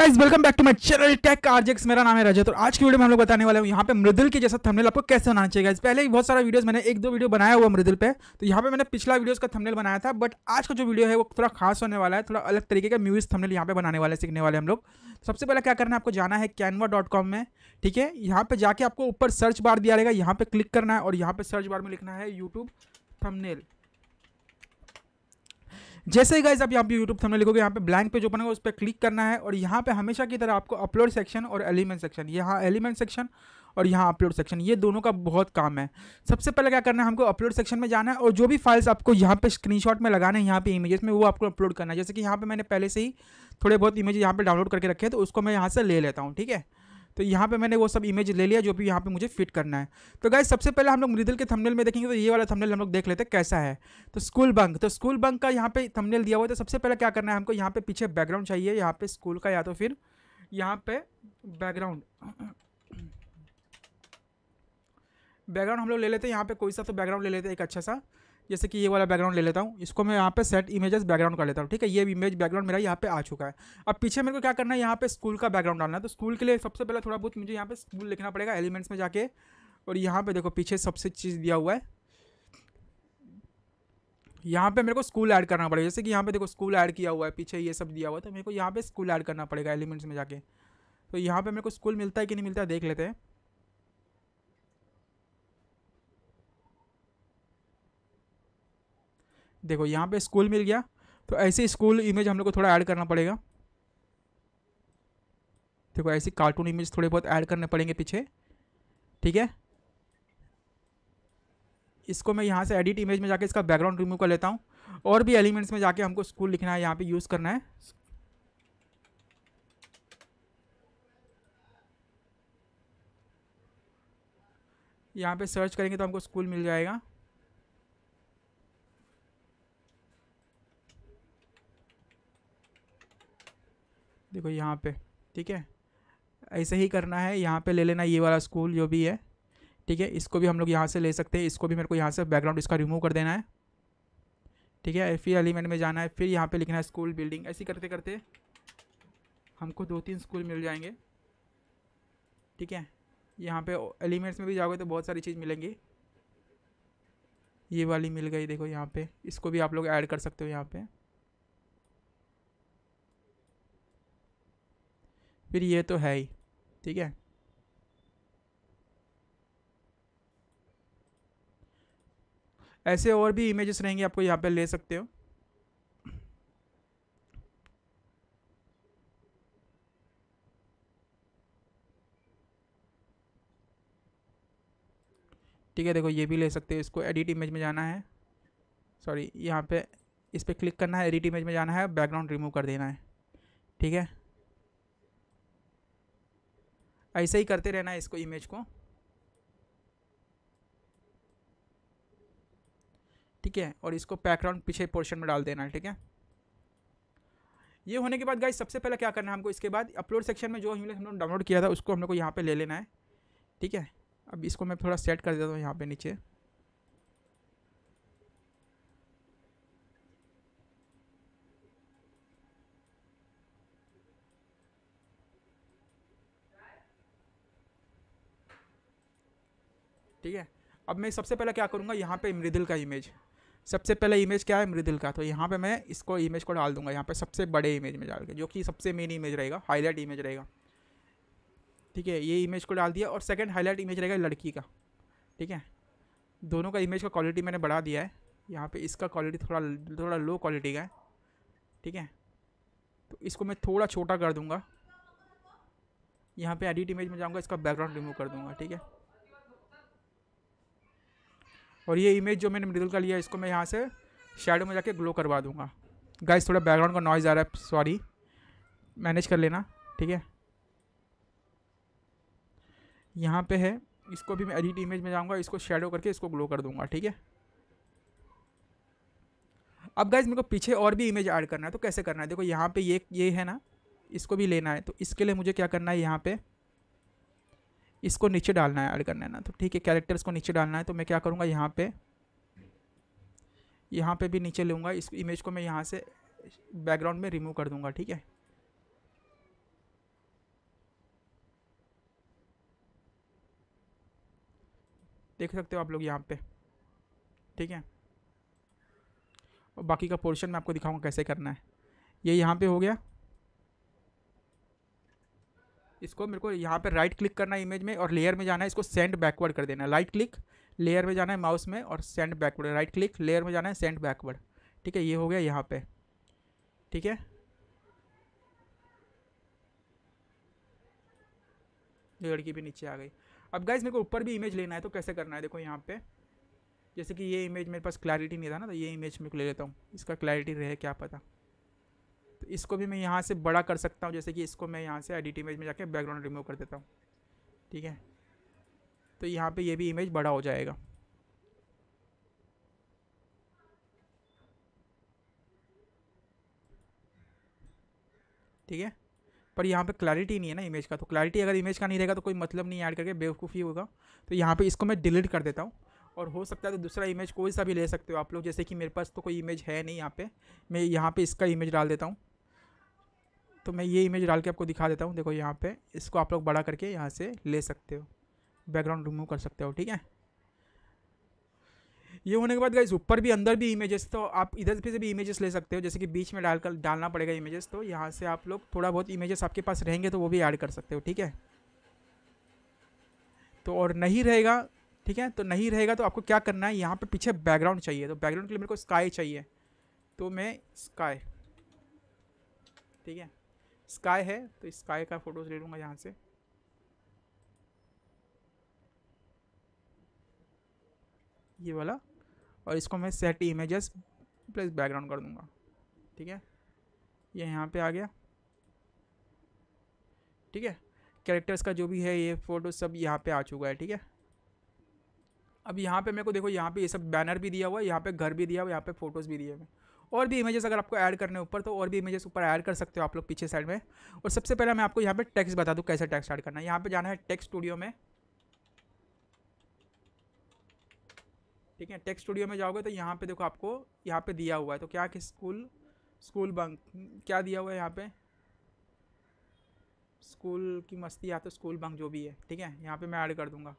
welcome back to my channel tech आरजेक्स मेरा नाम है रजत और आज की वीडियो में हम लोग बताने वाले हैं यहाँ पे मृदुल के जैसा थंबनेल आपको कैसे बनाना चाहिए गाइस पहले ही बहुत सारा वीडियोस मैंने एक दो वीडियो बनाया हुआ मृदुल पे तो यहाँ पे मैंने पिछला वीडियोस का थंबनेल बनाया था बट आज का जो वीडियो है वो थोड़ा खास होने वाला है थोड़ा अलग तरीके का म्यूज थमनेल यहाँ पे बनाने वाले सीखने वाले हम लोग तो सबसे पहले क्या करना है आपको जाना है कैनवा में ठीक है यहाँ पे जाके आपको ऊपर सर्च बार दिया रहेगा यहाँ पे क्लिक करना है और यहाँ पे सर्च बार में लिखना है यूट्यूब थमनेल जैसे ही गाइज आप यहाँ पे यूट्यूब थंबनेल लिखोगे यहाँ पे ब्लैंक पेज ओपन होगा उस पर क्लिक करना है और यहाँ पे हमेशा की तरह आपको अपलोड सेक्शन और एलिमेंट सेक्शन यहाँ एलिमेंट सेक्शन और यहाँ अपलोड सेक्शन ये दोनों का बहुत काम है सबसे पहले क्या करना है हमको अपलोड सेक्शन में जाना है और जो भी फाइल्स आपको यहाँ पे स्क्रीनशॉट में लगाना है यहाँ पे इमेजेस में वो आपको अपलोड करना है जैसे कि यहाँ पे मैंने पहले से ही थोड़े बहुत इमेज यहाँ पे डाउनलोड करके रखे हैं तो उसको मैं यहाँ से ले लेता हूँ ठीक है तो यहाँ पे मैंने वो सब इमेज ले लिया जो भी यहाँ पे मुझे फिट करना है तो गाइज सबसे पहले हम लोग मृदल के थंबनेल में देखेंगे तो ये वाला थंबनेल हम लोग देख लेते हैं कैसा है तो स्कूल बंक तो स्कूल बंक का यहाँ पे थंबनेल दिया हुआ है तो सबसे पहले क्या करना है हमको यहाँ पे पीछे बैकग्राउंड चाहिए यहाँ पे स्कूल का या तो फिर यहाँ पे बैकग्राउंड बैकग्राउंड हम लोग ले लेते हैं यहाँ पे कोई सा तो बैकग्राउंड ले लेते हैं एक अच्छा सा जैसे कि ये वाला बैकग्राउंड ले लेता हूँ इसको मैं यहाँ पे सेट इमेजेस बैकग्राउंड कर लेता हूँ ठीक है ये इमेज बैकग्राउंड मेरा यहाँ पे आ चुका है अब पीछे मेरे को क्या करना है यहाँ पे स्कूल का बैकग्राउंड डालना है तो स्कूल के लिए सबसे पहले थोड़ा बहुत मुझे यहाँ पे स्कूल लिखना पड़ेगा एलिमेंट्स में जाके और यहाँ पर देखो पीछे सबसे चीज़ दिया हुआ है यहाँ पे मेरे को स्कूल ऐड करना पड़ेगा जैसे कि यहाँ पर देखो स्कूल ऐड किया हुआ है पीछे ये सब दिया हुआ है तो मेरे को यहाँ पे स्कूल ऐड करना पड़ेगा एलिमेंट्स में जाके तो यहाँ पर मेरे को स्कूल मिलता है कि नहीं मिलता है देख लेते हैं देखो यहाँ पे स्कूल मिल गया तो ऐसे स्कूल इमेज हम लोग को थोड़ा ऐड करना पड़ेगा देखो ऐसे कार्टून इमेज थोड़े बहुत ऐड करने पड़ेंगे पीछे ठीक है इसको मैं यहाँ से एडिट इमेज में जाके इसका बैकग्राउंड रिमूव कर लेता हूँ और भी एलिमेंट्स में जाके हमको स्कूल लिखना है यहाँ पे यूज़ करना है यहाँ पे सर्च करेंगे तो हमको स्कूल मिल जाएगा देखो यहाँ पे ठीक है ऐसे ही करना है यहाँ पे ले लेना ये वाला स्कूल जो भी है ठीक है इसको भी हम लोग यहाँ से ले सकते हैं इसको भी मेरे को यहाँ से बैकग्राउंड इसका रिमूव कर देना है ठीक है फिर एलिमेंट में जाना है फिर यहाँ पे लिखना है स्कूल बिल्डिंग ऐसे करते करते हमको दो तीन स्कूल मिल जाएंगे ठीक है यहाँ पर एलिमेंट्स में भी जाओगे तो बहुत सारी चीज़ मिलेंगी ये वाली मिल गई देखो यहाँ पे इसको भी आप लोग ऐड कर सकते हो यहाँ पे फिर ये तो है ही ठीक है ऐसे और भी इमेजेस रहेंगे आपको यहाँ पे ले सकते हो ठीक है देखो ये भी ले सकते हो इसको एडिट इमेज में जाना है सॉरी यहाँ पे इस पर क्लिक करना है एडिट इमेज में जाना है बैकग्राउंड रिमूव कर देना है ठीक है ऐसे ही करते रहना है इसको इमेज को ठीक है और इसको बैकग्राउंड पीछे पोर्शन में डाल देना है ठीक है ये होने के बाद गाइस सबसे पहले क्या करना है हमको इसके बाद अपलोड सेक्शन में जो हम लोग डाउनलोड किया था उसको हम लोग को यहाँ पे ले लेना है ठीक है अब इसको मैं थोड़ा सेट कर देता हूँ यहाँ पे नीचे ठीक है अब मैं सबसे पहले क्या करूँगा यहाँ पर मृदिल का इमेज सबसे पहले इमेज क्या है मृदिल का तो यहाँ पे मैं इसको इमेज को डाल दूंगा यहाँ पे सबसे बड़े इमेज में डाल के जो कि सबसे मेन इमेज रहेगा हाईलाइट इमेज रहेगा ठीक है ये इमेज को डाल दिया और सेकंड हाईलाइट इमेज रहेगा लड़की का ठीक है दोनों का इमेज का क्वालिटी मैंने बढ़ा दिया है यहाँ पे इसका क्वालिटी थोड़ा थोड़ा लो क्वालिटी का है ठीक है तो इसको मैं थोड़ा छोटा कर दूँगा यहाँ पे एडिट इमेज में जाऊँगा इसका बैकग्राउंड रिमूव कर दूँगा ठीक है और ये इमेज जो मैंने मिडिल का लिया इसको मैं यहाँ से शेडो में जाके ग्लो करवा दूँगा गाइस थोड़ा बैकग्राउंड का नॉइज़ आ रहा है सॉरी मैनेज कर लेना ठीक है यहाँ पे है इसको भी मैं एडिट इमेज में जाऊँगा इसको शेडो करके इसको ग्लो कर दूँगा ठीक है अब गाइज मेरे को पीछे और भी इमेज ऐड करना है तो कैसे करना है देखो यहाँ पर ये ये है ना इसको भी लेना है तो इसके लिए मुझे क्या करना है यहाँ पर इसको नीचे डालना है ऐड करना है ना तो ठीक है कैरेक्टर्स को नीचे डालना है तो मैं क्या करूँगा यहाँ पे यहाँ पे भी नीचे लूँगा इस इमेज को मैं यहाँ से बैकग्राउंड में रिमूव कर दूँगा ठीक है देख सकते हो आप लोग यहाँ पे ठीक है और बाकी का पोर्शन मैं आपको दिखाऊँगा कैसे करना है ये यह यहाँ पे हो गया इसको मेरे को यहाँ पर राइट क्लिक करना है इमेज में और लेयर में जाना है इसको सेंड बैकवर्ड कर देना है राइट क्लिक लेयर में जाना है माउस में और send backward right click layer में जाना है सेंड बैकवर्ड ठीक है ये हो गया यहाँ पे ठीक है लड़की भी नीचे आ गई अब गाइज मेरे को ऊपर भी इमेज लेना है तो कैसे करना है देखो यहाँ पे जैसे कि ये इमेज मेरे पास क्लैरिटी नहीं था ना तो ये इमेज मेरे को ले लेता हूँ इसका क्लैरिटी रहे क्या पता तो इसको भी मैं यहाँ से बड़ा कर सकता हूँ जैसे कि इसको मैं यहाँ से एडिट इमेज में जाके बैकग्राउंड रिमूव कर देता हूँ ठीक है तो यहाँ पे ये भी इमेज बड़ा हो जाएगा ठीक है पर यहाँ पे क्लैरिटी नहीं है ना इमेज का तो क्लैरिटी अगर इमेज का नहीं रहेगा तो कोई मतलब नहीं ऐड करके बेवकूफ़ी होगा तो यहाँ पे इसको मैं डिलीट कर देता हूँ और हो सकता है तो दूसरा इमेज कोई सा भी ले सकते हो आप लोग जैसे कि मेरे पास तो कोई इमेज है नहीं यहाँ पे मैं यहाँ पे इसका इमेज डाल देता हूँ तो मैं ये इमेज डाल के आपको दिखा देता हूँ देखो यहाँ पे इसको आप लोग बड़ा करके यहाँ से ले सकते हो बैकग्राउंड रिमूव कर सकते हो ठीक है ये होने के बाद गाइज ऊपर भी अंदर भी इमेजेस तो आप इधर से भी इमेजेस ले सकते हो जैसे कि बीच में डालकर डालना पड़ेगा इमेजेस तो यहाँ से आप लोग थोड़ा बहुत इमेजेस आपके पास रहेंगे तो वो भी ऐड कर सकते हो ठीक है तो और नहीं रहेगा ठीक है तो नहीं रहेगा तो आपको क्या करना है यहाँ पे पीछे बैकग्राउंड चाहिए तो बैकग्राउंड के लिए मेरे को स्काई चाहिए तो मैं स्काई ठीक है स्काई है तो स्काई का फ़ोटोज़ ले लूँगा यहाँ से ये वाला और इसको मैं सेट इमेजेस प्लस बैकग्राउंड कर दूँगा ठीक है ये यह यहाँ पे आ गया ठीक है कैरेक्टर्स का जो भी है ये फ़ोटो सब यहाँ पे आ चुका है ठीक है अब यहाँ पे मेरे को देखो यहाँ पे ये सब बैनर भी दिया हुआ है यहाँ पे घर भी दिया हुआ है यहाँ पे फोटोज़ भी दिए हुए और भी इमेजेस अगर आपको ऐड करने ऊपर तो और भी इमेजेस ऊपर ऐड कर सकते हो आप लोग पीछे साइड में और सबसे पहले मैं आपको यहाँ पे टेक्स्ट बता दूँ कैसे टेक्स्ट ऐड करना है यहाँ पे जाना है टेक्स्ट स्टूडियो में ठीक है टेक्स्ट स्टूडियो में जाओगे तो यहाँ पर देखो आपको यहाँ पर दिया हुआ है तो क्या कि स्कूल स्कूल बंक क्या दिया हुआ है यहाँ पर स्कूल की मस्ती या तो स्कूल बंक जो भी है ठीक है यहाँ पे मैं ऐड कर दूँगा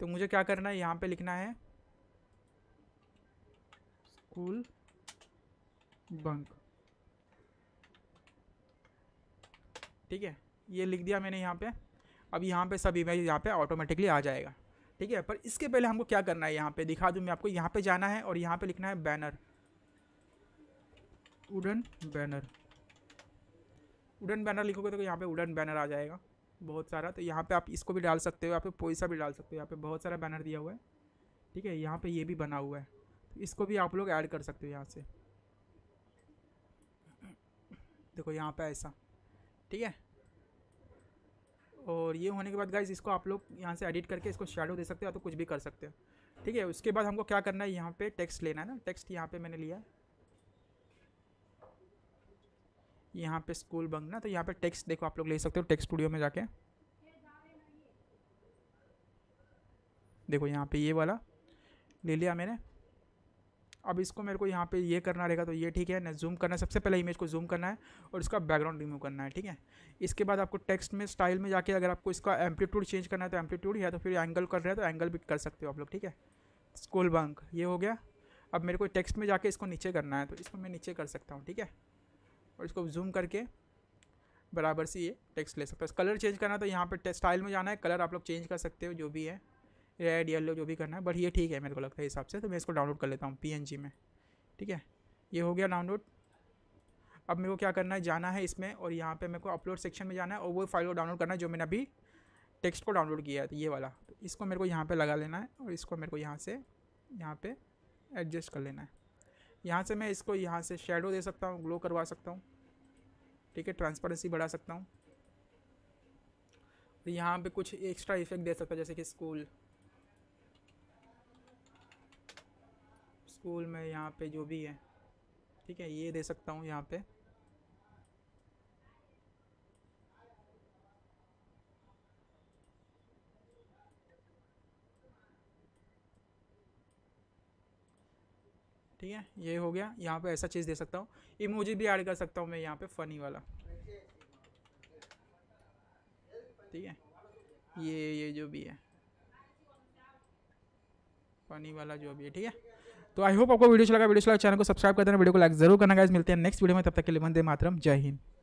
तो मुझे क्या करना है यहाँ पे लिखना है स्कूल बंक ठीक है ये लिख दिया मैंने यहाँ पे अब यहाँ पे सब इमेज यहाँ पे ऑटोमेटिकली आ जाएगा ठीक है पर इसके पहले हमको क्या करना है यहाँ पे दिखा दूँ मैं आपको यहाँ पे जाना है और यहाँ पे लिखना है बैनर उडन बैनर उडन बैनर लिखोगे तो यहाँ पे उडन बैनर आ जाएगा बहुत सारा तो यहाँ पे आप इसको भी डाल सकते हो यहाँ पे पोईसा भी डाल सकते हो यहाँ पे बहुत सारा बैनर दिया हुआ है ठीक है यहाँ पे ये भी बना हुआ है तो इसको भी आप लोग ऐड कर सकते हो यहाँ से देखो यहाँ पे ऐसा ठीक है और ये होने के बाद गाइज इसको आप लोग यहाँ से एडिट करके इसको शेडो दे सकते हो या तो कुछ भी कर सकते हो ठीक है उसके बाद हमको क्या करना है यहाँ पर टेक्स्ट लेना है ना टेक्स्ट यहाँ पर मैंने लिया है यहाँ पे स्कूल बंक ना तो यहाँ पे टेक्स्ट देखो आप लोग ले सकते हो टेक्स्ट स्टूडियो में जाके देखो यहाँ पे ये वाला ले लिया मैंने अब इसको मेरे को यहाँ पे ये करना रहेगा तो ये ठीक है ना जूम करना है सबसे पहले इमेज को जूम करना है और इसका बैकग्राउंड रिमूव करना है ठीक है इसके बाद आपको टेक्स्ट में स्टाइल में जाके अगर आपको इसका एम्पलीट्यूड चेंज करना है तो एम्पलीट्यूड या तो फिर एंगल कर रहे हैं तो एंगल भी कर सकते हो आप लोग ठीक है स्कूल बंक ये हो गया अब मेरे को टेक्स्ट में जाके इसको नीचे करना है तो इसको मैं नीचे कर सकता हूँ ठीक है और इसको जूम करके बराबर से ये टेक्स्ट ले सकते हो कलर चेंज करना तो यहाँ पर स्टाइल में जाना है कलर आप लोग चेंज कर सकते हो जो भी है रेड येलो जो भी करना है बट ये ठीक है मेरे को लगता है हिसाब से तो मैं इसको डाउनलोड कर लेता हूँ पी में ठीक है ये हो गया डाउनलोड अब मेरे को क्या करना है जाना है इसमें और यहाँ पे मेरे को अपलोड सेक्शन में जाना है और वो फाइल को डाउनलोड करना है जो मैंने अभी टेक्स्ट को डाउनलोड किया है तो ये वाला तो इसको मेरे को यहाँ पे लगा लेना है और इसको मेरे को यहाँ से यहाँ पे एडजस्ट कर लेना है यहाँ से मैं इसको यहाँ से शेडो दे सकता हूँ ग्लो करवा सकता हूँ ठीक है ट्रांसपेरेंसी बढ़ा सकता हूँ तो यहाँ पे कुछ एक्स्ट्रा इफेक्ट दे सकता जैसे कि स्कूल स्कूल में यहाँ पे जो भी है ठीक है ये दे सकता हूँ यहाँ पे ठीक है ये हो गया यहाँ पे ऐसा चीज़ दे सकता हूँ इमोजी भी ऐड कर सकता हूँ मैं यहाँ पे फ़नी वाला ठीक है ये ये जो भी है फ़नी वाला जो भी है ठीक है तो आई होप आपको वीडियो चला अच्छा लगा वीडियो चला अच्छा चैनल को सब्सक्राइब कर देना वीडियो को लाइक जरूर करना गाइज मिलते हैं नेक्स्ट वीडियो में तब तक के लिए वंदे मातरम जय हिंद